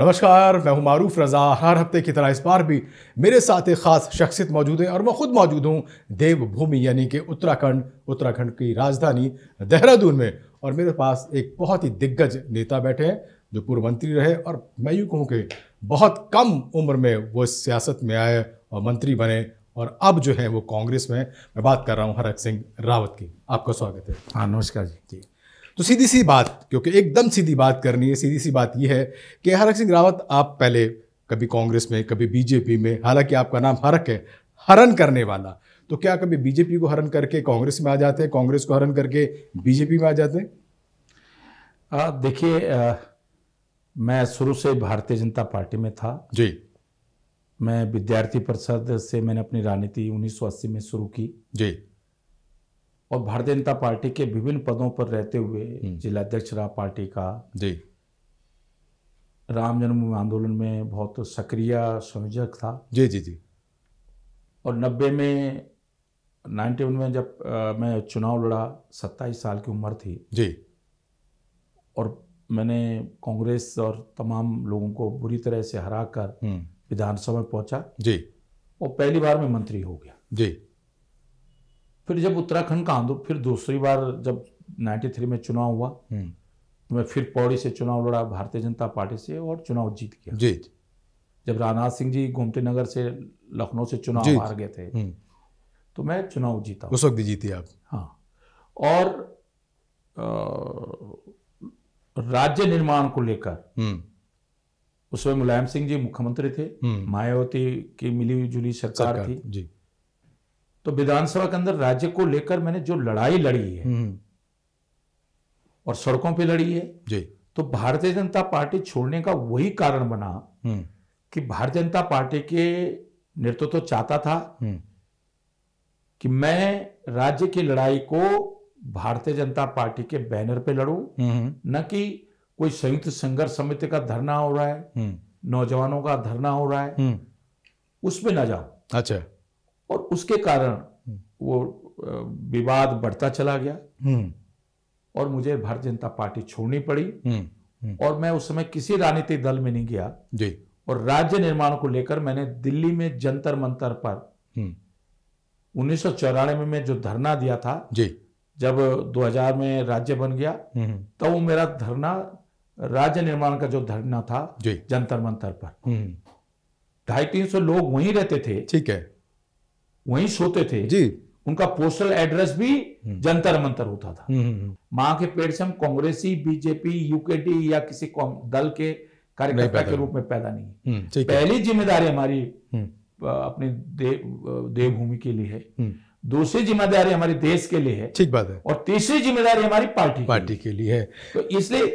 नमस्कार मैं हूं मारूफ रज़ा हर हफ्ते की तरह इस बार भी मेरे साथ एक ख़ास शख्सियत मौजूद है और मैं खुद मौजूद हूं देवभूमि यानी कि उत्तराखंड उत्तराखंड की राजधानी देहरादून में और मेरे पास एक बहुत ही दिग्गज नेता बैठे हैं जो पूर्व मंत्री रहे और मैं यूँ कहूँ कि बहुत कम उम्र में वो सियासत में आए और मंत्री बने और अब जो है वो कांग्रेस में मैं बात कर रहा हूँ हरक सिंह रावत की आपका स्वागत है हाँ नमस्कार जी जी तो सीधी सी बात क्योंकि एकदम सीधी बात करनी है सीधी सी बात यह है कि हरक सिंह रावत आप पहले कभी कांग्रेस में कभी बीजेपी में हालांकि आपका नाम हरक है हरन करने वाला तो क्या कभी बीजेपी को हरण करके कांग्रेस में आ जाते हैं कांग्रेस को हरण करके बीजेपी में आ जाते हैं देखिए मैं शुरू से भारतीय जनता पार्टी में था जी मैं विद्यार्थी परिषद से मैंने अपनी राजनीति 1980 में शुरू की जी और भारतीय जनता पार्टी के विभिन्न पदों पर रहते हुए हम्म। जिलाध्यक्ष रहा पार्टी का जी राम जन्मभूमि आंदोलन में बहुत सक्रिय संयोजक था जी जी जी और नब्बे में नाइन्टी वन में जब आ, मैं चुनाव लड़ा सत्ताईस साल की उम्र थी जी और मैंने कांग्रेस और तमाम लोगों को बुरी तरह से हरा कर हम्म। विधानसभा में पहुंचा जी और पहली बार मैं मंत्री हो गया जी फिर जब उत्तराखंड का आंदोलन फिर दूसरी बार जब 93 में चुनाव हुआ हम्म। तो मैं फिर पौड़ी से चुनाव लड़ा भारतीय जनता पार्टी से और चुनाव जीत गया जीत जब राजनाथ सिंह जी गोमती नगर से लखनऊ से चुनाव हार गए थे हम्म। तो मैं चुनाव जीता उस वक्त जीती आप हाँ और राज्य निर्माण को लेकर हम्म। उस समय मुलायम सिंह जी मुख्यमंत्री थे मायावती की मिली जुली सरकार, सरकार थी जी तो विधानसभा के अंदर राज्य को लेकर मैंने जो लड़ाई लड़ी है हम्म। और सड़कों पे लड़ी है जी तो भारतीय जनता पार्टी छोड़ने का वही कारण बना हम्म। कि भारतीय जनता पार्टी के नेतृत्व तो चाहता था हम्म। कि मैं राज्य की लड़ाई को भारतीय जनता पार्टी के बैनर पे लड़ू न कि कोई संयुक्त संघर्ष समिति का धरना हो रहा है नौजवानों का धरना हो रहा है उसमें ना जाऊं अच्छा और उसके कारण हम्म। वो विवाद बढ़ता चला गया हम्म। और मुझे भारतीय जनता पार्टी छोड़नी पड़ी हम्म। और मैं उस समय किसी राजनीतिक दल में नहीं गया जी और राज्य निर्माण को लेकर मैंने दिल्ली में जंतर मंतर पर उन्नीस में मैं जो धरना दिया था जी जब 2000 में राज्य बन गया तब तो वो मेरा धरना राज्य निर्माण का जो धरना था जंतर मंतर पर ढाई तीन सौ लोग वहीं रहते थे ठीक है वहीं सोते थे जी उनका पोस्टल एड्रेस भी हम्म। जंतर मंतर होता था हम्म, हम्म, मां के पेड़ से हम कांग्रेसी बीजेपी यूकेटी या किसी दल के कार्यकर्ता के रूप में पैदा नहीं पहली जिम्मेदारी हमारी अपने देवभूमि के लिए है दूसरी जिम्मेदारी हमारे देश के लिए है ठीक बात है और तीसरी जिम्मेदारी हमारी पार्टी पार्टी के लिए है तो इसलिए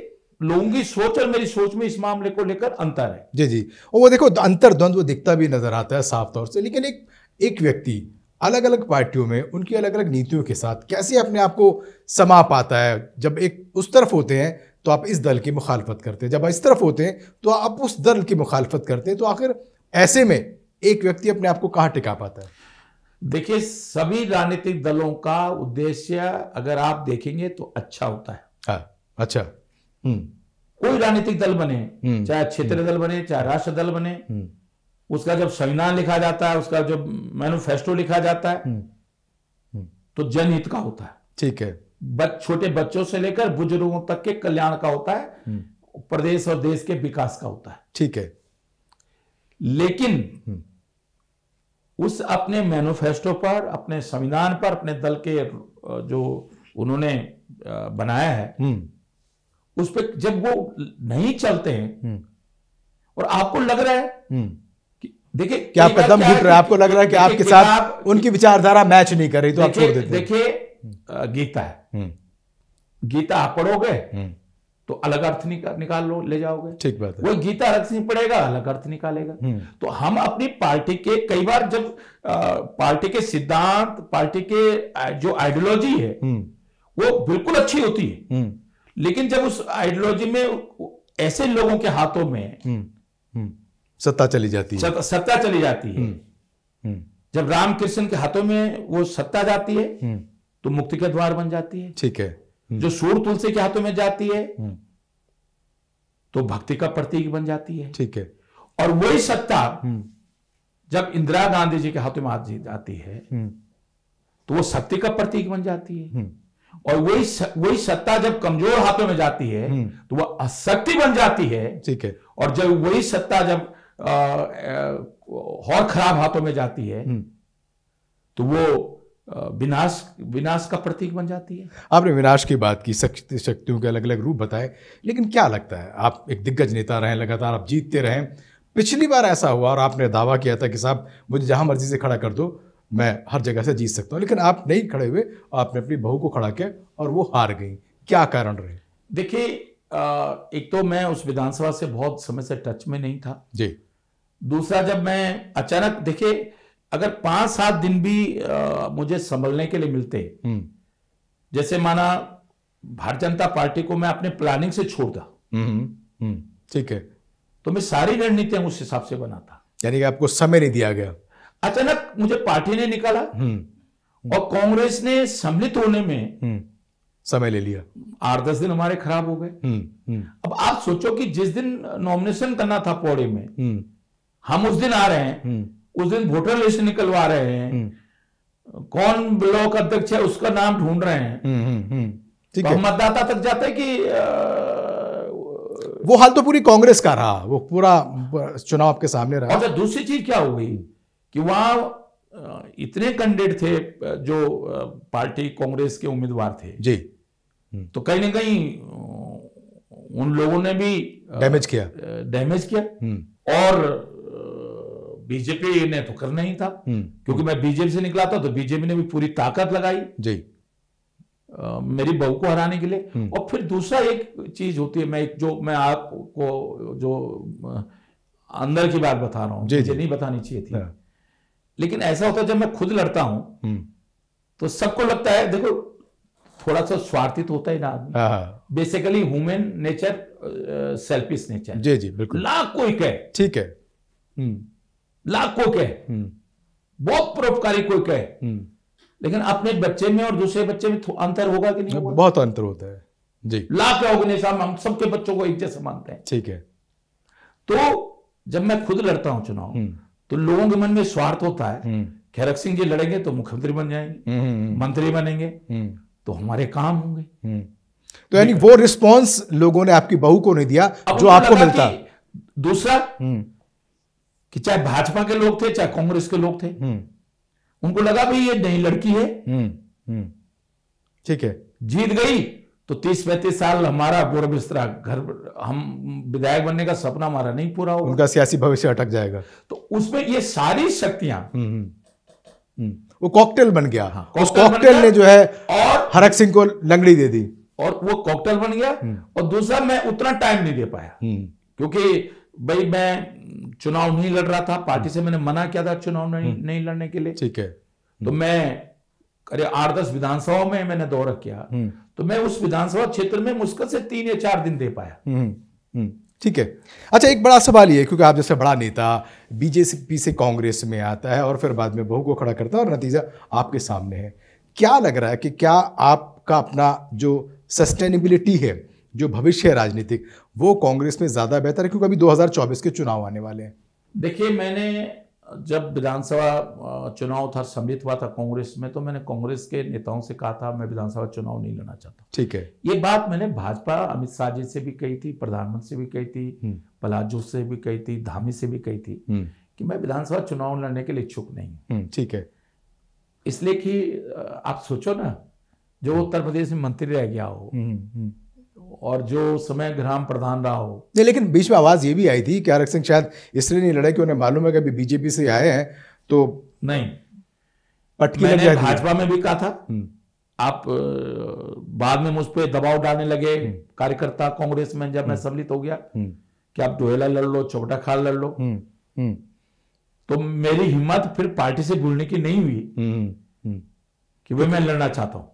लोगों की सोच और मेरी सोच में इस मामले को लेकर अंतर है जी जी और वो देखो अंतर द्वंद्व दिखता भी नजर आता है साफ तौर से लेकिन एक एक व्यक्ति अलग अलग पार्टियों में उनकी अलग अलग नीतियों के साथ कैसे अपने आप को समा पाता है जब एक उस तरफ होते हैं तो आप इस दल की मुखालफत करते हैं जब इस तरफ होते हैं तो आप उस दल की मुखालफत करते हैं तो आखिर ऐसे में एक व्यक्ति अपने आप को कहाँ टिका पाता है देखिए सभी राजनीतिक दलों का उद्देश्य अगर आप देखेंगे तो अच्छा होता है आ, हाँ, अच्छा हम्म। कोई राजनीतिक दल बने हम्म। चाहे क्षेत्रीय दल बने चाहे राष्ट्र दल बने हम्म। उसका जब संविधान लिखा जाता है उसका जब मैनुफेस्टो लिखा जाता है हम्म, हम्म। तो जनहित का होता है ठीक है बच, छोटे बच्चों से लेकर बुजुर्गों तक के कल्याण का होता है हम्म। प्रदेश और देश के विकास का होता है ठीक है लेकिन उस अपने मैनुफेस्टो पर अपने संविधान पर अपने दल के जो उन्होंने बनाया है उस पर जब वो नहीं चलते हैं और आपको लग रहा है देखिए क्या आप कदम घुट रहा है आपको लग रहा है कि आपके साथ उनकी विचारधारा मैच नहीं कर रही तो आप छोड़ देते देखिए गीता है हम्म। गीता आप पढ़ोगे हम्म। तो अलग अर्थ निकाल लो ले जाओगे ठीक बात है वो गीता अर्थ नहीं पड़ेगा अलग अर्थ निकालेगा हम्म। तो हम अपनी पार्टी के कई बार जब पार्टी के सिद्धांत पार्टी के जो आइडियोलॉजी है वो बिल्कुल अच्छी होती है लेकिन जब उस आइडियोलॉजी में ऐसे लोगों के हाथों में सत्ता चली जाती है सत्ता चली जाती है जब हम्म। हम्म। जब रामकृष्ण के हाथों में वो सत्ता जाती है हम्म। तो मुक्ति का द्वार बन जाती है ठीक है जो सूर तुलसी के हाथों में जाती है तो भक्ति का प्रतीक बन जाती है ठीक है और वही सत्ता जब इंदिरा गांधी जी के हाथों में आज जाती है तो वो शक्ति का प्रतीक बन जाती है और वही वही सत्ता जब कमजोर हाथों में जाती है तो वह अशक्ति बन जाती है ठीक है और जब वही सत्ता जब और खराब हाथों में जाती है हम्म। तो वो विनाश विनाश का प्रतीक बन जाती है आपने विनाश की बात की शक्ति शक्तियों के अलग अलग रूप बताए लेकिन क्या लगता है आप एक दिग्गज नेता रहे लगातार आप जीतते रहे पिछली बार ऐसा हुआ और आपने दावा किया था कि साहब मुझे जहां मर्जी से खड़ा कर दो मैं हर जगह से जीत सकता हूँ लेकिन आप नहीं खड़े हुए आपने अपनी बहू को खड़ा किया और वो हार गई क्या कारण रहे देखिए एक तो मैं उस विधानसभा से बहुत समय से टच में नहीं था जी दूसरा जब मैं अचानक देखे अगर पांच सात दिन भी आ, मुझे संभलने के लिए मिलते हम्म। जैसे माना भारतीय जनता पार्टी को मैं अपने प्लानिंग से छोड़ता हम्म, हम्म, ठीक है तो मैं सारी रणनीतियां उस हिसाब से बनाता यानी कि आपको समय नहीं दिया गया अचानक मुझे पार्टी ने निकाला और कांग्रेस ने सम्मिलित होने में समय ले लिया आठ दस दिन हमारे खराब हो गए अब आप सोचो कि जिस दिन नॉमिनेशन करना था पौड़े में हम उस दिन आ रहे हैं हम्म। उस दिन वोटर लिस्ट निकलवा रहे हैं हम्म। कौन ब्लॉक अध्यक्ष है उसका नाम ढूंढ रहे हैं हम्म, ठीक तो है मतदाता तक जाते कि आ, वो हाल तो पूरी कांग्रेस का रहा वो पूरा चुनाव आपके सामने रहा अच्छा दूसरी चीज क्या हो गई कि वहां इतने कैंडिडेट थे जो पार्टी कांग्रेस के उम्मीदवार थे जी तो कहीं ना कहीं उन लोगों ने भी डैमेज किया डैमेज किया और बीजेपी ने तो करना ही था हम्म। क्योंकि मैं बीजेपी से निकला था तो बीजेपी ने भी पूरी ताकत लगाई जी आ, मेरी बहू को हराने के लिए हम्म। और फिर दूसरा एक चीज होती है मैं एक जो मैं आपको जो अंदर की बात बता रहा हूं जी, जी। नहीं बतानी चाहिए थी हाँ। लेकिन ऐसा होता है जब मैं खुद लड़ता हूं हम्म। तो सबको लगता है देखो थोड़ा सा स्वार्थित तो होता ही ना आदमी basically human nature selfish nature जी जी बिल्कुल लाख कोई कह ठीक है लाख के हम्म। बहुत परोपकारी कोई कहे हम्म। लेकिन अपने बच्चे में और दूसरे बच्चे में अंतर होगा कि नहीं होगा बहुत अंतर होता है जी लाख कहोगे नहीं हम सबके बच्चों को एक जैसे मानते हैं ठीक है तो जब मैं खुद लड़ता हूं चुनाव हम्म। तो लोगों के मन में स्वार्थ होता है खैरक सिंह जी लड़ेंगे तो मुख्यमंत्री बन जाएंगे मंत्री बनेंगे तो हमारे काम होंगे तो यानी वो रिस्पॉन्स लोगों ने आपकी बहू को नहीं दिया जो आपको मिलता दूसरा कि चाहे भाजपा के लोग थे चाहे कांग्रेस के लोग थे हम्म। उनको लगा भाई ये नई लड़की है हम्म, हम्म। ठीक है जीत गई तो तीस पैंतीस साल हमारा गौरव बिस्तरा घर हम विधायक बनने का सपना हमारा नहीं पूरा होगा उनका सियासी भविष्य अटक जाएगा तो उसमें ये सारी शक्तियां वो कॉकटेल बन गया हाँ, उस कॉकटेल ने जो है और हरक सिंह को लंगड़ी दे दी और वो कॉकटेल बन गया और दूसरा मैं उतना टाइम नहीं दे पाया क्योंकि भाई मैं चुनाव नहीं लड़ रहा था पार्टी से मैंने मना किया था चुनाव नहीं, हम्म। नहीं लड़ने के लिए ठीक है तो हम्म। मैं अरे आठ दस विधानसभाओं में मैंने दौरा किया हम्म। तो मैं उस विधानसभा क्षेत्र में मुश्किल से तीन या चार दिन दे पाया ठीक है अच्छा एक बड़ा सवाल ये क्योंकि आप जैसे बड़ा नेता बीजेपी से कांग्रेस में आता है और फिर बाद में बहु को खड़ा करता है और नतीजा आपके सामने है क्या लग रहा है कि क्या आपका अपना जो सस्टेनेबिलिटी है जो भविष्य है राजनीतिक वो कांग्रेस में ज़्यादा बेहतर है क्योंकि अभी 2024 के चुनाव आने वाले हैं देखिए मैंने जब विधानसभा चुनाव था सम्मिलित हुआ था कांग्रेस में तो मैंने कांग्रेस के नेताओं से कहा था मैं विधानसभा चुनाव नहीं लड़ना चाहता ठीक है ये बात मैंने भाजपा अमित शाह जी से भी कही थी प्रधानमंत्री से भी कही थी हम्म। पलाजो से भी कही थी धामी से भी कही थी हम्म। कि मैं विधानसभा चुनाव लड़ने के लिए इच्छुक नहीं हम्म, ठीक है इसलिए कि आप सोचो ना जो उत्तर प्रदेश में मंत्री रह गया हो और जो समय ग्राम प्रधान रहा हो नहीं लेकिन बीच में आवाज़ ये भी आई थी कि आरक सिंह शायद इसलिए नहीं लड़े कि उन्हें मालूम है कि अभी बीजेपी से आए हैं तो नहीं पटकी मैंने भाजपा में भी कहा था हम्म। आप बाद में मुझ पर दबाव डालने लगे हम्म। कार्यकर्ता कांग्रेस में जब मैं हम्म। सम्मिलित हो गया कि आप डोहेला लड़ लो चौबटा खाल लड़ लो तो मेरी हिम्मत फिर पार्टी से भूलने की नहीं हुई कि भाई मैं लड़ना चाहता हूं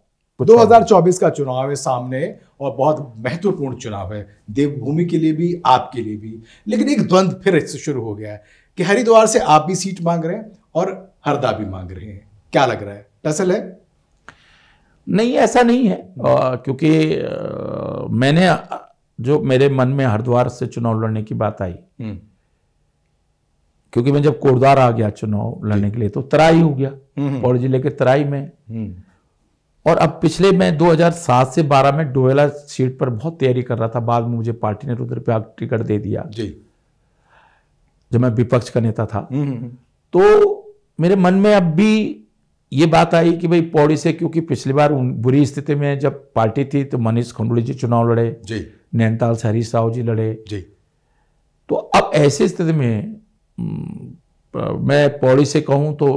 2024 का चुनाव है सामने और बहुत महत्वपूर्ण चुनाव है देवभूमि के लिए भी आपके लिए भी लेकिन एक द्वंद्व फिर इससे शुरू हो गया है कि हरिद्वार से आप भी सीट मांग रहे हैं और हरदा भी मांग रहे हैं क्या लग रहा है टसल है नहीं ऐसा नहीं है आ, क्योंकि आ, मैंने जो मेरे मन में हरिद्वार से चुनाव लड़ने की बात आई हम्म। क्योंकि मैं जब कोटद्वार आ गया चुनाव लड़ने के लिए तो तराई हो गया हम्म। पौड़ी जिले के तराई में हम्म। और अब पिछले मैं 2007 से 12 में डोयला सीट पर बहुत तैयारी कर रहा था बाद में मुझे पार्टी ने रुद्र टिकट दे दिया जी जब मैं विपक्ष का नेता था हम्म, हम्म, हम्म। तो मेरे मन में अब भी ये बात आई कि भाई पौड़ी से क्योंकि पिछली बार बुरी स्थिति में जब पार्टी थी तो मनीष खंडूड़ी जी चुनाव लड़े जी नैनताल सहरी साहू जी लड़े जी तो अब ऐसी स्थिति में मैं पौड़ी से कहूं तो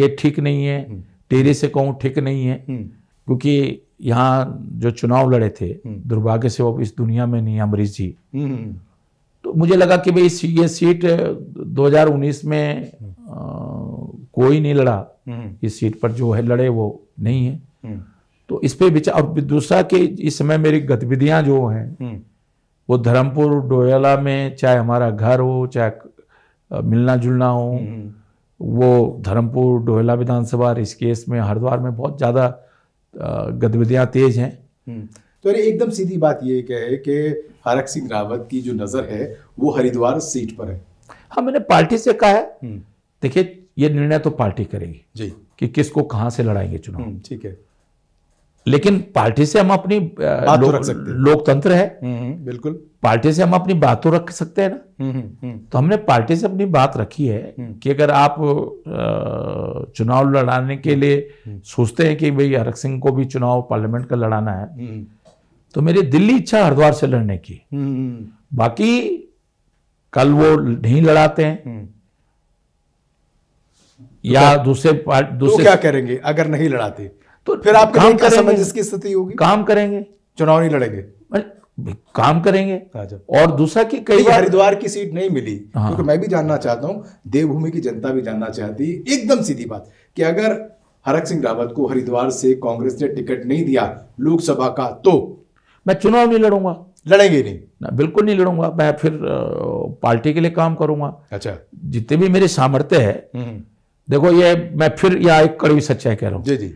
ये ठीक नहीं है तेरे से कहूँ ठीक नहीं है हम्म। क्योंकि यहाँ जो चुनाव लड़े थे हम्म। दुर्भाग्य से वो इस दुनिया में नहीं अमरीश जी हम्म, तो मुझे लगा कि भाई ये सीट 2019 में आ, कोई नहीं लड़ा इस सीट पर जो है लड़े वो नहीं है तो इस पे विचार और दूसरा कि इस समय मेरी गतिविधियां जो हैं वो धर्मपुर डोयला में चाहे हमारा घर हो चाहे मिलना जुलना हो वो धर्मपुर डोहला विधानसभा ऋषिकेश में हरिद्वार में बहुत ज़्यादा गतिविधियाँ तेज हैं हम्म। तो अरे एकदम सीधी बात ये है कि हरक सिंह रावत की जो नज़र है वो हरिद्वार सीट पर है हाँ मैंने पार्टी से कहा है हम्म। देखिए ये निर्णय तो पार्टी करेगी जी कि किसको कहाँ से लड़ाएंगे चुनाव हम्म, ठीक है लेकिन पार्टी से हम अपनी तो लो, लोकतंत्र है हम्म, हम्म, बिल्कुल पार्टी से हम अपनी बात तो रख सकते हैं ना हम्म, तो हमने पार्टी से अपनी बात रखी है कि अगर आप चुनाव लड़ाने के लिए सोचते हैं कि भाई हरक सिंह को भी चुनाव पार्लियामेंट का लड़ाना है तो मेरी दिल्ली इच्छा हरिद्वार से लड़ने की बाकी कल वो नहीं लड़ाते हैं या तो दूसरे तो दूसरे तो क्या करेंगे अगर नहीं लड़ाते तो फिर आप काम करेंगे इसकी स्थिति होगी काम करेंगे चुनाव नहीं लड़ेंगे काम करेंगे हाँ और दूसरा कि कई बार हरिद्वार की सीट नहीं मिली हाँ। क्योंकि मैं भी जानना चाहता हूँ देवभूमि की जनता भी जानना चाहती है एकदम सीधी बात कि अगर हरक सिंह रावत को हरिद्वार से कांग्रेस ने टिकट नहीं दिया लोकसभा का तो मैं चुनाव नहीं लड़ूंगा लड़ेंगे नहीं ना बिल्कुल नहीं लड़ूंगा मैं फिर पार्टी के लिए काम करूंगा अच्छा जितने भी मेरे सामर्थ्य है हम्म। देखो ये मैं फिर यह एक कड़वी सच्चाई कह रहा हूँ जी जी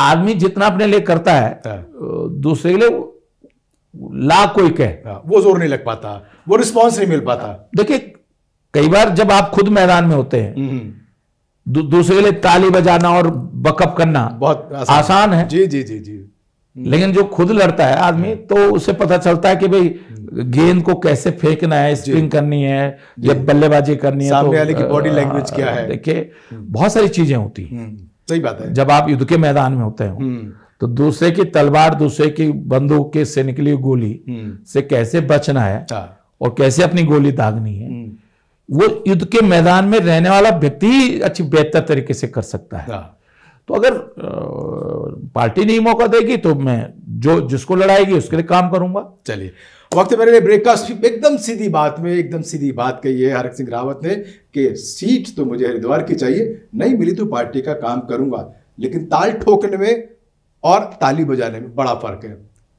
आदमी जितना अपने लिए करता है हाँ। दूसरे के लिए लाख कोई कहे हाँ, वो जोर नहीं लग पाता वो रिस्पॉन्स नहीं मिल पाता देखिए कई बार जब आप खुद मैदान में होते हैं हम्म। दूसरे के लिए ताली बजाना और बकअप करना बहुत आसान, आसान है जी जी जी जी हम्म। लेकिन जो खुद लड़ता है आदमी हाँ। तो उसे पता चलता है कि भाई हम्म। गेंद को कैसे फेंकना है स्पिन करनी है या बल्लेबाजी करनी है तो, सामने वाले तो, की बॉडी लैंग्वेज क्या है देखिए बहुत सारी चीजें होती हैं सही बात है जब आप युद्ध के मैदान में होते हो हम्म। तो दूसरे की तलवार दूसरे की बंदूक के से निकली गोली हम्म। से कैसे बचना है हाँ। और कैसे अपनी गोली दागनी है हम्म। वो युद्ध के मैदान में रहने वाला व्यक्ति अच्छी बेहतर तरीके से कर सकता है हाँ। तो अगर पार्टी नहीं मौका देगी तो मैं जो जिसको लड़ाएगी उसके लिए काम करूंगा चलिए वक्त पहले ब्रेक का एकदम सीधी बात में एकदम सीधी बात कही है हरक सिंह रावत ने कि सीट तो मुझे हरिद्वार की चाहिए नहीं मिली तो पार्टी का काम करूंगा लेकिन ताल ठोकने में और ताली बजाने में बड़ा फर्क है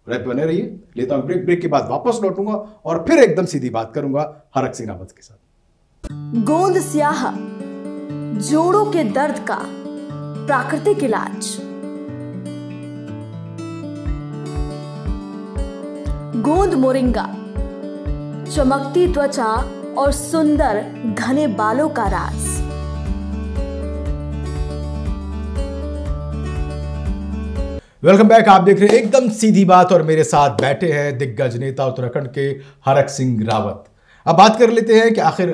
रैप बने रहिए लेता हूँ ब्रेक ब्रेक के बाद वापस लौटूंगा और फिर एकदम सीधी बात करूंगा हरक सिंह रावत के साथ गोंद स्याहा जोड़ों के दर्द का प्राकृतिक इलाज गोंद मोरिंगा चमकती त्वचा और सुंदर घने बालों का राज वेलकम बैक आप देख रहे हैं एकदम सीधी बात और मेरे साथ बैठे हैं दिग्गज नेता उत्तराखंड के हरक सिंह रावत अब बात कर लेते हैं कि आखिर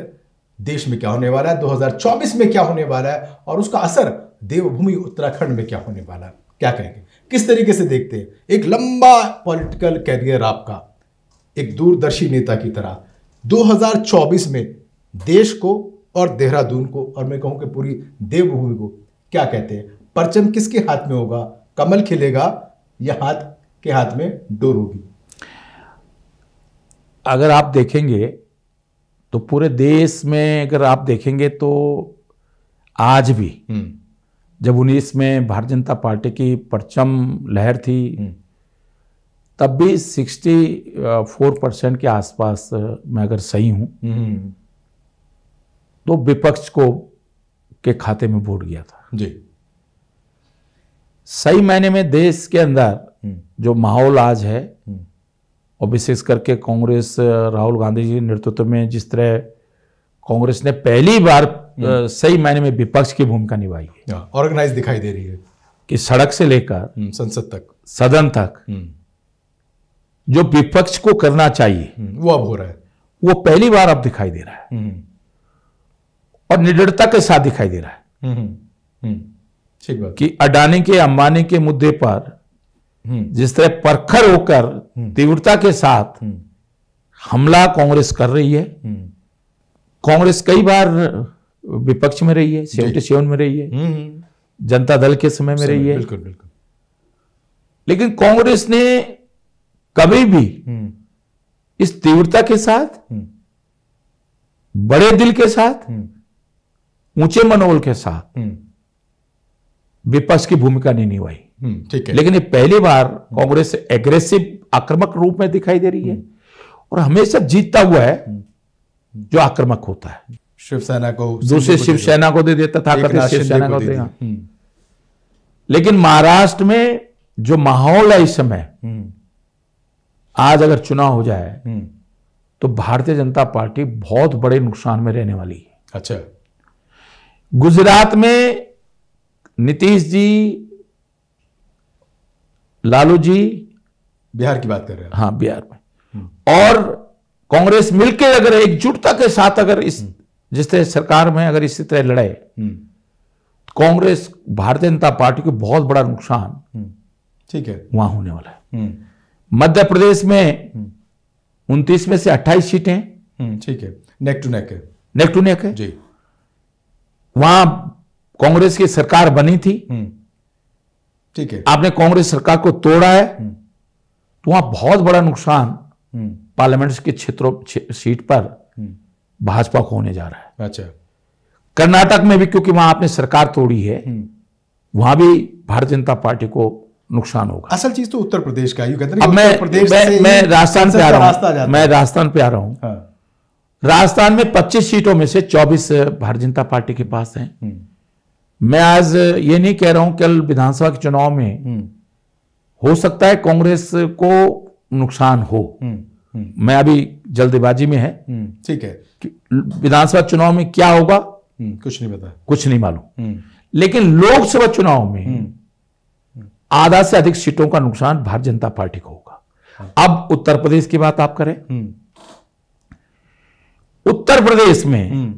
देश में क्या होने वाला है 2024 में क्या होने वाला है और उसका असर देवभूमि उत्तराखंड में क्या होने वाला है क्या कहेंगे किस तरीके से देखते हैं एक लंबा पॉलिटिकल कैरियर आपका एक दूरदर्शी नेता की तरह 2024 में देश को और देहरादून को और मैं कहूं कि पूरी देवभूमि को क्या कहते हैं परचम किसके हाथ में होगा कमल खिलेगा या हाथ के हाथ में डोर होगी अगर आप देखेंगे तो पूरे देश में अगर आप देखेंगे तो आज भी हम्म। जब उन्नीस में भारतीय जनता पार्टी की परचम लहर थी हम्म। तब भी सिक्सटी फोर परसेंट के आसपास मैं अगर सही हूं हम्म। तो विपक्ष को के खाते में वोट गया था जी सही मायने में देश के अंदर हम्म। जो माहौल आज है और विशेष करके कांग्रेस राहुल गांधी जी नेतृत्व में जिस तरह कांग्रेस ने पहली बार हम्म। सही मायने में विपक्ष की भूमिका निभाई है ऑर्गेनाइज हाँ, दिखाई दे रही है कि सड़क से लेकर हम्म, संसद तक सदन तक हम्म। जो विपक्ष को करना चाहिए वो अब हो रहा है वो पहली बार अब दिखाई दे रहा है और निडरता के साथ दिखाई दे रहा है ठीक बात कि अडानी के अंबानी के मुद्दे पर जिस तरह परखर होकर तीव्रता के साथ हमला कांग्रेस कर रही है कांग्रेस कई बार विपक्ष में रही है सेवेंटी सेवन में रही है हम्म, हम्म। जनता दल के समय में रही है बिल्कुल बिल्कुल लेकिन कांग्रेस ने कभी भी हम्म। इस तीव्रता के साथ बड़े दिल के साथ ऊंचे मनोबल के साथ विपक्ष की भूमिका नहीं निभाई ठीक है लेकिन ये पहली बार कांग्रेस एग्रेसिव आक्रमक रूप में दिखाई दे रही है और हमेशा जीतता हुआ है जो आक्रमक होता है शिवसेना को दूसरे शिवसेना को दे देता था शिवसेना को देगा हम्म। लेकिन महाराष्ट्र में जो माहौल है इस समय हम्म। आज अगर चुनाव हो जाए हम्म। तो भारतीय जनता पार्टी बहुत बड़े नुकसान में रहने वाली है अच्छा गुजरात में नीतीश जी लालू जी बिहार की बात कर रहे हैं हाँ बिहार में और कांग्रेस मिलकर अगर एकजुटता के साथ अगर इस जिस तरह सरकार में अगर इसी तरह लड़े हम्म। कांग्रेस भारतीय जनता पार्टी को बहुत बड़ा नुकसान हम्म। ठीक है वहां होने वाला है हम्म। मध्य प्रदेश में उनतीस में से अट्ठाईस सीटें ठीक है नेक टू नेक है नेक टू नेक है जी वहां कांग्रेस की सरकार बनी थी ठीक है आपने कांग्रेस सरकार को तोड़ा है तो वहां बहुत बड़ा नुकसान पार्लियामेंट के क्षेत्रों सीट पर भाजपा को होने जा रहा है अच्छा कर्नाटक में भी क्योंकि वहां आपने सरकार तोड़ी है हम्म। वहां भी भारतीय जनता पार्टी को नुकसान होगा असल चीज तो उत्तर प्रदेश का यू कहते हैं मैं, मैं, मैं राजस्थान पे आ रहा हूं मैं राजस्थान पे आ रहा हूं राजस्थान में 25 सीटों में से 24 भारतीय जनता पार्टी के पास हैं हम्म। मैं आज ये नहीं कह रहा हूं कल विधानसभा के चुनाव में हम्म। हो सकता है कांग्रेस को नुकसान हो मैं अभी जल्दबाजी में है ठीक है विधानसभा चुनाव में क्या होगा हम्म, कुछ नहीं पता कुछ नहीं मालूम हम्म। लेकिन लोकसभा चुनाव में हम्म। आधा से अधिक सीटों का नुकसान भारतीय जनता पार्टी को होगा हाँ। अब उत्तर प्रदेश की बात आप करें उत्तर प्रदेश में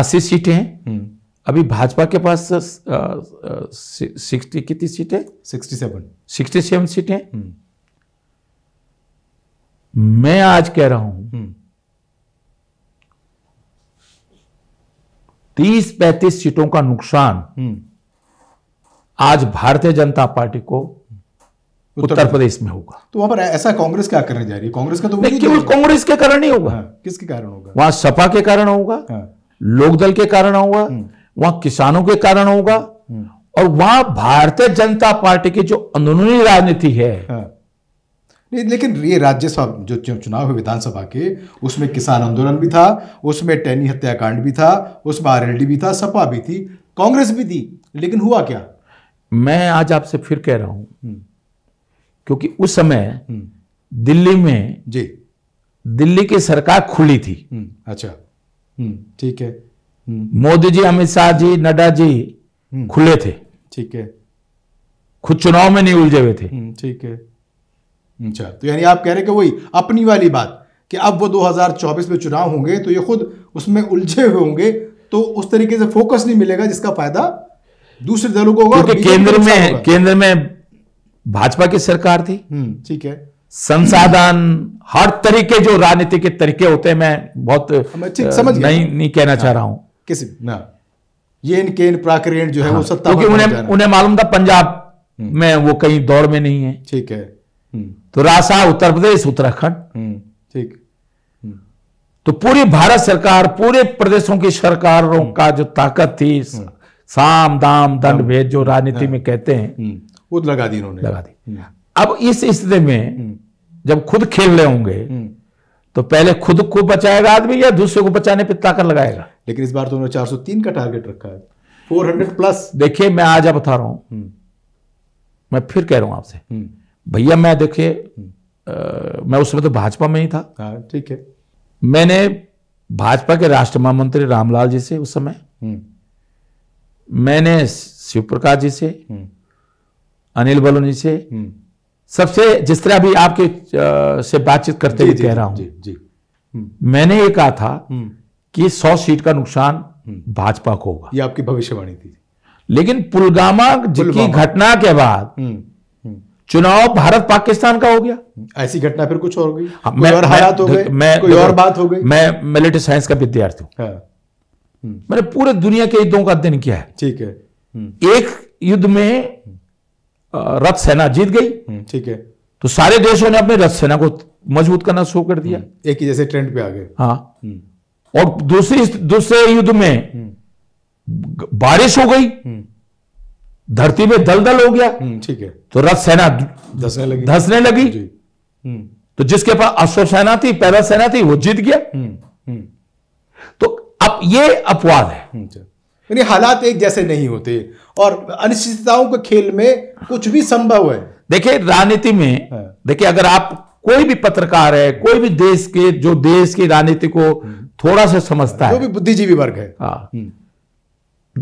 अस्सी सीटें हैं अभी भाजपा के पास सिक्सटी कितनी सीटें सिक्सटी सेवन सिक्सटी सेवन सीटें मैं आज कह रहा हूं हम्म। तीस पैंतीस सीटों का नुकसान हम्म। आज भारतीय जनता पार्टी को उत्तर प्रदेश में होगा तो वहां पर ऐसा कांग्रेस क्या करने जा रही है कांग्रेस का तो नहीं केवल कांग्रेस के कारण ही होगा हाँ, किसके कारण होगा वहां सपा के कारण होगा हाँ। लोकदल के कारण होगा हम्म। वहां किसानों के कारण होगा और वहां भारतीय जनता पार्टी की जो अंदरूनी राजनीति है हाँ। लेकिन ये राज्यसभा जो चुनाव है विधानसभा के उसमें किसान आंदोलन भी था उसमें टैनी हत्याकांड भी था उसमें आर भी था सपा भी थी कांग्रेस भी थी लेकिन हुआ क्या मैं आज आपसे फिर कह रहा हूं हम्म। क्योंकि उस समय हम्म। दिल्ली में जी दिल्ली की सरकार खुली थी हम्म, अच्छा ठीक है मोदी जी अमित शाह जी नड्डा जी खुले थे ठीक है खुद चुनाव में नहीं उलझे हुए थे ठीक है अच्छा तो यानी आप कह रहे कि वही अपनी वाली बात कि अब वो 2024 में चुनाव होंगे तो ये खुद उसमें उलझे हुए होंगे तो उस तरीके से फोकस नहीं मिलेगा जिसका फायदा दूसरे दलों को होगा केंद्र में केंद्र में भाजपा की सरकार थी हम्म, ठीक है संसाधन हर तरीके जो राजनीति के तरीके होते हैं मैं बहुत हाँ, समझ नहीं नहीं कहना हाँ, चाह रहा हूं किसी ना ये केन प्राकरेण जो है हाँ, वो सत्ता क्योंकि उन्हें उन्हें मालूम था पंजाब हम्म। में वो कहीं दौड़ में नहीं है ठीक है तो रासा उत्तर प्रदेश उत्तराखंड हम्म, ठीक हम्म। तो पूरी भारत सरकार पूरे प्रदेशों की सरकारों हम्म। का जो ताकत थी साम दाम दंड भेद जो राजनीति हाँ। में कहते हैं वो लगा दी उन्होंने लगा दी अब इस स्थिति में जब खुद खेल रहे होंगे तो पहले खुद को बचाएगा आदमी या दूसरे को बचाने पर ताकत लगाएगा लेकिन इस बार तो उन्होंने चार का टारगेट रखा है 400 प्लस देखिए मैं आज आप बता रहा हूं मैं फिर कह रहा हूं आपसे भैया मैं देखिए मैं उस समय तो भाजपा में ही था हाँ, ठीक है मैंने भाजपा के राष्ट्र महामंत्री रामलाल जी से उस समय हम्म। मैंने शिव प्रकाश जी से हम्म। अनिल बलोन जी से हम्म। सबसे जिस तरह अभी आपके से बातचीत करते हुए कह रहा हूं मैंने ये कहा था कि सौ सीट का नुकसान भाजपा को होगा ये आपकी भविष्यवाणी थी लेकिन पुलगामा की घटना के बाद चुनाव भारत पाकिस्तान का हो गया ऐसी घटना फिर कुछ और गई हाँ, मैं, और हालात हो गए मैं कोई और बात हो गई मैं मिलिट्री साइंस का विद्यार्थी हूं हाँ, मैंने पूरे दुनिया के युद्धों का अध्ययन किया है ठीक है हम्म। एक युद्ध में रथ सेना जीत गई हम्म, ठीक है तो सारे देशों ने अपने रथ सेना को मजबूत करना शुरू कर दिया हम्म, एक ही जैसे ट्रेंड पे आ गए हाँ और दूसरी दूसरे युद्ध में बारिश हो गई धरती में दलदल हो गया हम्म, ठीक है तो रथ सेना धसने लगी धसने लगी हम्म। तो जिसके पास अश्व सेना थी पैदल सेना थी वो जीत गया हम्म, तो अब ये अपवाद है अच्छा। यानी हालात एक जैसे नहीं होते और अनिश्चितताओं के खेल में कुछ भी संभव है देखिए राजनीति में हाँ। देखिए अगर आप कोई भी पत्रकार है कोई भी देश के जो देश की राजनीति को थोड़ा सा समझता है जो भी बुद्धिजीवी वर्ग है हाँ।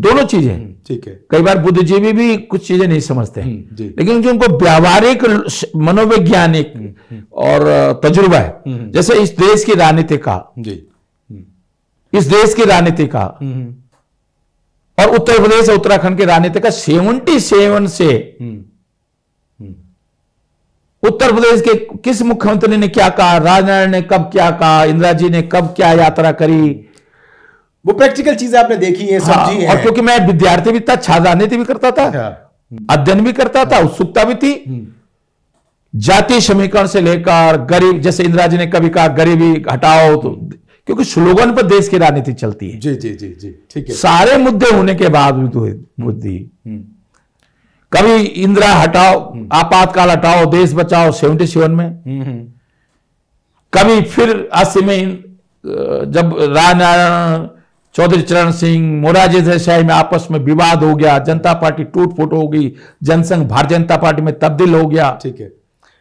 दोनों चीजें हम्म, ठीक है कई बार बुद्धिजीवी भी कुछ चीजें नहीं समझते हैं हम्म, लेकिन जो उनको व्यावहारिक मनोवैज्ञानिक हम्म, और तजुर्बा है जैसे इस देश की राजनीति का इस देश की राजनीति का और उत्तर प्रदेश उत्तराखंड की राजनीति का सेवेंटी सेवन से उत्तर प्रदेश के किस मुख्यमंत्री ने क्या कहा राजनारायण ने कब क्या कहा इंदिरा जी ने कब क्या यात्रा करी वो प्रैक्टिकल चीजें आपने देखी है हाँ, समझी और क्योंकि मैं विद्यार्थी भी था राजनीति भी करता था अच्छा। अध्ययन भी करता था हाँ। उत्सुकता भी थी हम्म। जातीय समीकरण से लेकर गरीब जैसे इंदिरा जी ने कभी कहा गरीबी हटाओ तो क्योंकि स्लोगन पर देश की राजनीति चलती है जी जी जी जी ठीक है सारे मुद्दे होने के भी तो मुद्दी हम्म। कभी इंदिरा हटाओ हम्म। आपातकाल हटाओ देश बचाओ सेवेंटी सेवन में कभी फिर अस्सी में जब राजनारायण चौधरी चरण सिंह मोराजी देसाई में आपस में विवाद हो गया जनता पार्टी टूट फूट हो गई जनसंघ भारतीय जनता पार्टी में तब्दील हो गया ठीक है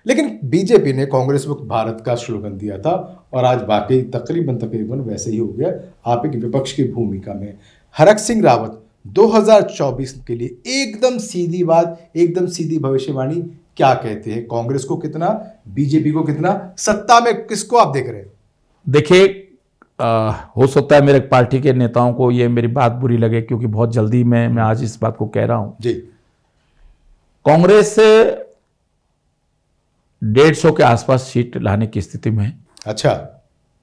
लेकिन बीजेपी ने कांग्रेस मुक्त भारत का स्लोगन दिया था और आज बाकी तकरीबन तकरीबन वैसे ही हो गया आप एक विपक्ष की भूमिका में हरक सिंह रावत 2024 के लिए एकदम सीधी बात एकदम सीधी भविष्यवाणी क्या कहते हैं कांग्रेस को कितना बीजेपी को कितना सत्ता में किसको आप देख रहे हैं देखिए आ, हो सकता है मेरे पार्टी के नेताओं को ये मेरी बात बुरी लगे क्योंकि बहुत जल्दी मैं मैं आज इस बात को कह रहा हूं जी कांग्रेस डेढ़ सौ के आसपास सीट लाने की स्थिति में अच्छा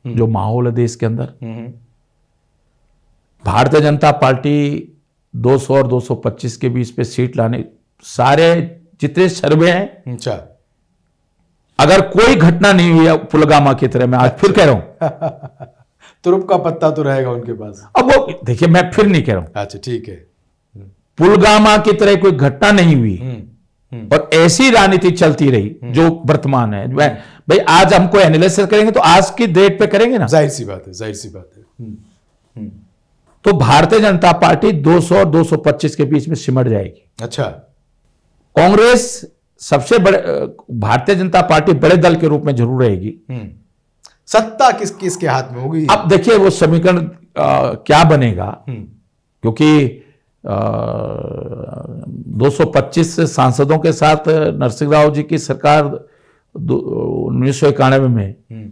हम्म। जो माहौल है देश के अंदर हम्म, हम्म। भारतीय जनता पार्टी 200 और 225 के बीच पे सीट लाने सारे जितने सर्वे हैं अच्छा अगर कोई घटना नहीं हुई पुलगामा की तरह मैं आज फिर कह रहा हूं तुरुप का पत्ता तो रहेगा उनके पास अब वो देखिए मैं फिर नहीं कह रहा हूं अच्छा ठीक है पुलगामा की तरह कोई घटना नहीं हुई हम्म, हम्म। और ऐसी राजनीति चलती रही हम्म। जो वर्तमान है भाई आज कोई एनालिसिस करेंगे तो आज की डेट पे करेंगे ना जाहिर सी बात है जाहिर सी बात है तो भारतीय जनता पार्टी 200 और 225 के बीच में सिमट जाएगी अच्छा कांग्रेस सबसे बड़े भारतीय जनता पार्टी बड़े दल के रूप में जरूर रहेगी सत्ता किस किसके हाथ में होगी अब देखिए वो समीकरण क्या बनेगा हम्म। क्योंकि सौ पच्चीस सांसदों के साथ नरसिंह राव जी की सरकार उन्नीस सौ इक्यानवे में हम्म।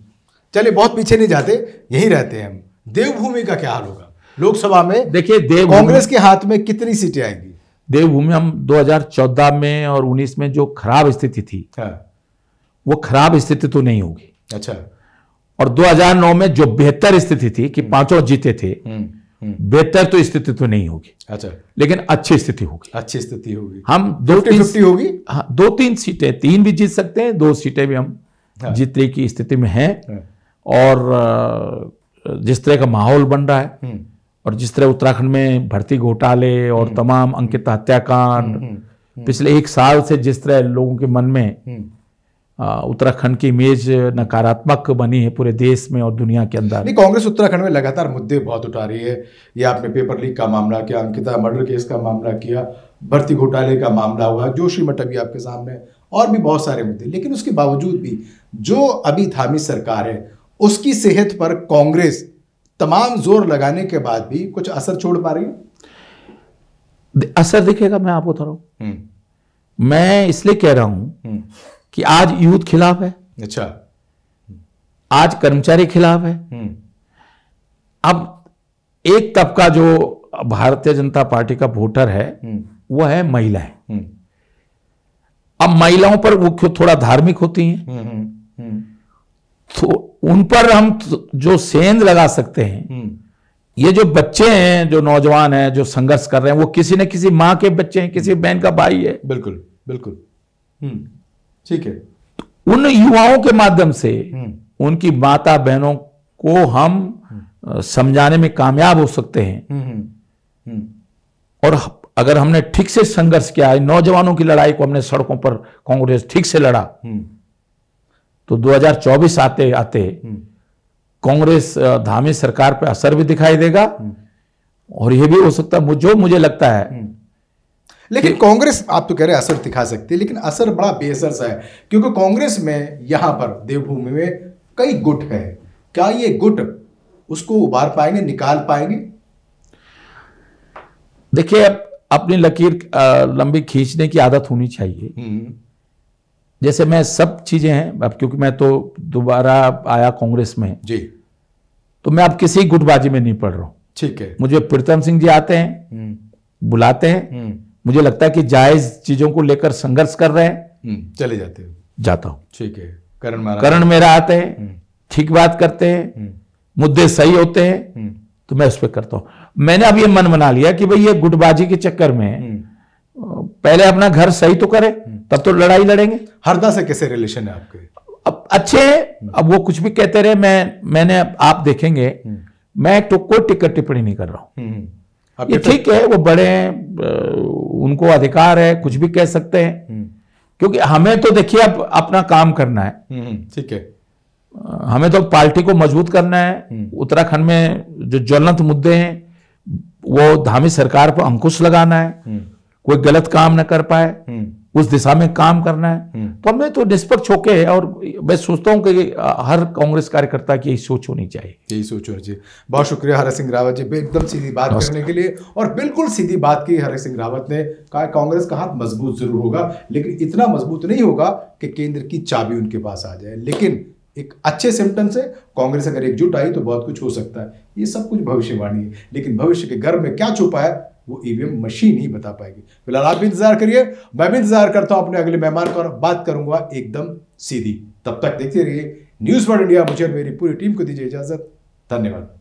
चलिए बहुत पीछे नहीं जाते यहीं रहते हैं हम देवभूमि का क्या हाल होगा लोकसभा में देखिए देव कांग्रेस के हाथ में कितनी सीटें आएंगी देवभूमि हम 2014 में और 19 में जो खराब स्थिति थी हाँ। वो खराब स्थिति तो नहीं होगी अच्छा और 2009 में जो बेहतर स्थिति थी कि हम्म। पांचों जीते थे हम्म, हम्म। बेहतर तो स्थिति तो नहीं होगी अच्छा लेकिन अच्छी स्थिति होगी अच्छी स्थिति होगी हम दो तीन होगी हाँ दो तीन सीटें तीन भी जीत सकते हैं दो सीटें भी हम हाँ। जीतने की स्थिति में हैं हाँ। और जिस तरह का माहौल बन रहा है और जिस तरह उत्तराखंड में भर्ती घोटाले और तमाम अंकित हत्याकांड पिछले एक साल से जिस तरह लोगों के मन में उत्तराखंड की इमेज नकारात्मक बनी है पूरे देश में और दुनिया के अंदर नहीं कांग्रेस उत्तराखंड में लगातार मुद्दे बहुत उठा रही है ये आपने पेपर लीक का मामला किया अंकिता मर्डर केस का मामला किया भर्ती घोटाले का मामला हुआ जोशी मठ अभी आपके सामने और भी बहुत सारे मुद्दे लेकिन उसके बावजूद भी जो अभी थामी सरकार है उसकी सेहत पर कांग्रेस तमाम जोर लगाने के बाद भी कुछ असर छोड़ पा रही है असर दिखेगा मैं आपको थोड़ा हम्म। मैं इसलिए कह रहा हूं हम्म। कि आज यूथ खिलाफ है अच्छा आज कर्मचारी खिलाफ है हम्म। अब एक तबका जो भारतीय जनता पार्टी का वोटर है हम्म। वो है महिलाएं हम्म। अब महिलाओं पर वो थोड़ा धार्मिक होती हैं तो उन पर हम जो सेंध लगा सकते हैं ये जो बच्चे हैं जो नौजवान हैं जो संघर्ष कर रहे हैं वो किसी न किसी माँ के बच्चे हैं किसी बहन का भाई है बिल्कुल बिल्कुल ठीक है उन युवाओं के माध्यम से हम्म। उनकी माता बहनों को हम हम्म। समझाने में कामयाब हो सकते हैं हम्म, और अगर हमने ठीक से संघर्ष किया नौजवानों की लड़ाई को हमने सड़कों पर कांग्रेस ठीक से लड़ा तो 2024 आते आते कांग्रेस धामी सरकार पर असर भी दिखाई देगा और यह भी हो सकता है जो मुझे लगता है लेकिन कांग्रेस आप तो कह रहे हैं असर दिखा सकती है लेकिन असर बड़ा बेअसर सा है क्योंकि कांग्रेस में यहाँ पर देवभूमि में कई गुट है क्या ये गुट उसको उभार पाएंगे निकाल पाएंगे देखिए अब अपनी लकीर लंबी खींचने की आदत होनी चाहिए हम्म। जैसे मैं सब चीजें हैं अब क्योंकि मैं तो दोबारा आया कांग्रेस में जी तो मैं अब किसी गुटबाजी में नहीं पढ़ रहा हूं ठीक है मुझे प्रीतम सिंह जी आते हैं हम्म। बुलाते हैं हम्म। मुझे लगता है कि जायज चीजों को लेकर संघर्ष कर रहे हैं हम्म, चले जाते हो जाता हूँ ठीक है करण मेरा करण मेरा आते हैं हम्म। ठीक बात करते हैं हम्म। मुद्दे सही होते हैं तो मैं उस पर करता हूँ मैंने अब ये मन बना लिया कि भाई ये गुटबाजी के चक्कर में पहले अपना घर सही तो करे तब तो लड़ाई लड़ेंगे हरदा से कैसे रिलेशन है आपके अब अच्छे अब वो कुछ भी कहते रहे मैं मैंने आप देखेंगे मैं तो कोई टिकट टिप्पणी नहीं कर रहा हूँ ये ठीक है वो बड़े हैं उनको अधिकार है कुछ भी कह सकते हैं हम्म। क्योंकि हमें तो देखिए अब अपना काम करना है हम्म, हम्म, ठीक है हमें तो पार्टी को मजबूत करना है उत्तराखंड में जो ज्वलंत मुद्दे हैं वो धामी सरकार पर अंकुश लगाना है कोई गलत काम ना कर पाए उस दिशा में काम करना है तो हमें तो निष्पक्ष होके है और मैं सोचता हूँ कि हर कांग्रेस कार्यकर्ता की यही सोच होनी चाहिए यही सोच होनी चाहिए बहुत शुक्रिया हरि सिंह रावत जी एकदम सीधी बात करने के लिए और बिल्कुल सीधी बात की हरि सिंह रावत ने कहा कांग्रेस का हाथ मजबूत जरूर होगा लेकिन इतना मजबूत नहीं होगा कि केंद्र की चाबी उनके पास आ जाए लेकिन एक अच्छे सिम्टम से कांग्रेस अगर एकजुट आई तो बहुत कुछ हो सकता है ये सब कुछ भविष्यवाणी है लेकिन भविष्य के गर्भ में क्या छुपा है वो ईवीएम e मशीन ही बता पाएगी फिलहाल आप भी इंतजार करिए मैं भी इंतजार करता हूं अपने अगले मेहमान पर बात करूंगा एकदम सीधी तब तक देखते रहिए न्यूज फॉर इंडिया मुझे मेरी पूरी टीम को दीजिए इजाजत धन्यवाद